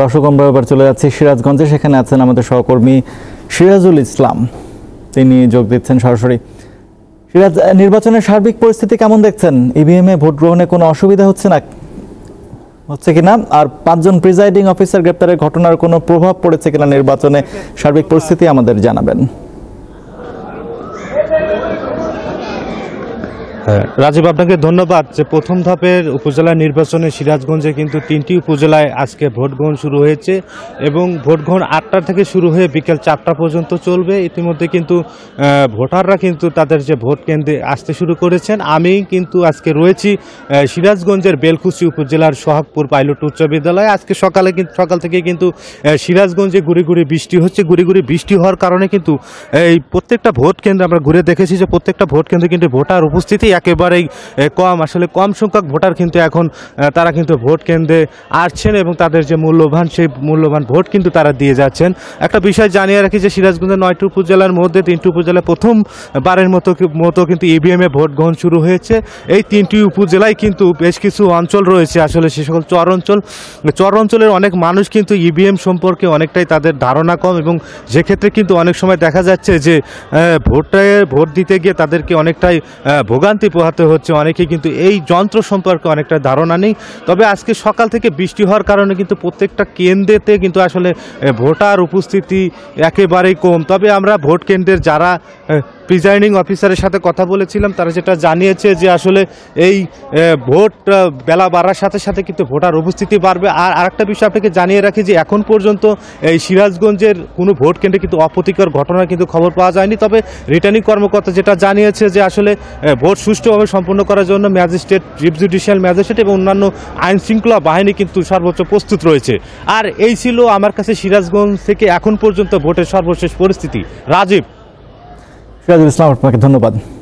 দর্শক আমরা এবার চলে যাচ্ছি সিরাজগঞ্জে সেখানে আছেন আমাদের সহকর্মী সিরাজুল ইসলাম তিনি যোগ দিচ্ছেন সরাসরি সিরাজ নির্বাচনের সার্বিক পরিস্থিতি কেমন দেখছেন ইভিএমে e ভোট গ্রহণে কোনো অসুবিধা হচ্ছে না হচ্ছে কিনা আর পাঁচজন প্রিজাইডিং অফিসার গ্রেপ্তারের ঘটনার কোনো প্রভাব পড়েছে কিনা নির্বাচনে সার্বিক পরিস্থিতি আমাদের জানাবেন হ্যাঁ। রাজীব আপনাকে ধন্যবাদ যে প্রথম ধাপের উপজেলা নির্বাচনে সিরাজগঞ্জে কিন্তু তিনটি উপজেলায় আজকে ভোট গ্রহণ শুরু হয়েছে এবং ভোট গ্রহণ আটটা থেকে শুরু হয়ে বিকেল চারটা পর্যন্ত চলবে ইতিমধ্যে কিন্তু ভোটাররা কিন্তু তাদের যে ভোট কেন্দ্রে আসতে শুরু করেছেন আমি কিন্তু আজকে রয়েছি সিরাজগঞ্জের বেলকুচি উপজেলার সোহাগপুর পাইলট উচ্চ বিদ্যালয়ে আজকে সকালে কিন্তু সকাল থেকে কিন্তু সিরাজগঞ্জে গুড়ি গুড়ি বৃষ্টি হচ্ছে গুড়ি গুড়ি বৃষ্টি হওয়ার কারণে কিন্তু এই প্রত্যেকটা ভোট কেন্দ্রে আমরা ঘুরে দেখেছি যে প্রত্যেকটা ভোট কেন্দ্রে কিন্তু ভোটার উপস্থিতি একেবারেই কম আসলে কম সংখ্যক ভোটার কিন্তু এখন তারা কিন্তু ভোট কেন্দ্রে আসছেন এবং তাদের যে মূল্যবান সেই মূল্যবান ভোট কিন্তু তারা দিয়ে যাচ্ছেন একটা বিষয় জানিয়ে রাখি যে সিরাজগঞ্জের নয়টি উপজেলার মধ্যে তিনটি প্রথম প্রথমবারের মতো মতো কিন্তু ইভিএমে e ভোট গ্রহণ শুরু হয়েছে এই তিনটি উপজেলায় কিন্তু বেশ কিছু অঞ্চল রয়েছে আসলে সে সকল চর অঞ্চল চর অঞ্চলের অনেক মানুষ কিন্তু ইভিএম e সম্পর্কে অনেকটাই তাদের ধারণা কম এবং সেক্ষেত্রে কিন্তু অনেক সময় দেখা যাচ্ছে যে ভোটটায় ভোট দিতে গিয়ে তাদেরকে অনেকটাই ভোগান্তি বৃষ্টিতে পোহাতে হচ্ছে অনেকে কিন্তু এই যন্ত্র সম্পর্কে অনেকটা ধারণা নেই তবে আজকে সকাল থেকে বৃষ্টি হওয়ার কারণে কিন্তু প্রত্যেকটা কেন্দ্রেতে কিন্তু আসলে ভোটার উপস্থিতি একেবারেই কম তবে আমরা ভোট কেন্দ্রের যারা প্রিজাইডিং অফিসারের সাথে কথা বলেছিলাম তারা যেটা জানিয়েছে যে আসলে এই ভোট বেলা বাড়ার সাথে সাথে কিন্তু ভোটার উপস্থিতি বাড়বে আর আরেকটা বিষয় আপনাকে জানিয়ে রাখি যে এখন পর্যন্ত এই সিরাজগঞ্জের কোনো ভোট কেন্দ্রে কিন্তু অপ্রতিকর ঘটনা কিন্তু খবর পাওয়া যায়নি তবে রিটার্নিং কর্মকর্তা যেটা জানিয়েছে যে আসলে ভোট সুষ্ঠুভাবে সম্পন্ন করার জন্য ম্যাজিস্ট্রেট চিফ জুডিশিয়াল ম্যাজিস্ট্রেট এবং অন্যান্য আইন শৃঙ্খলা বাহিনী কিন্তু সর্বোচ্চ প্রস্তুত রয়েছে আর এই ছিল আমার কাছে সিরাজগঞ্জ থেকে এখন পর্যন্ত ভোটের সর্বশেষ পরিস্থিতি রাজীব সিরাজুল ইসলাম আপনাকে ধন্যবাদ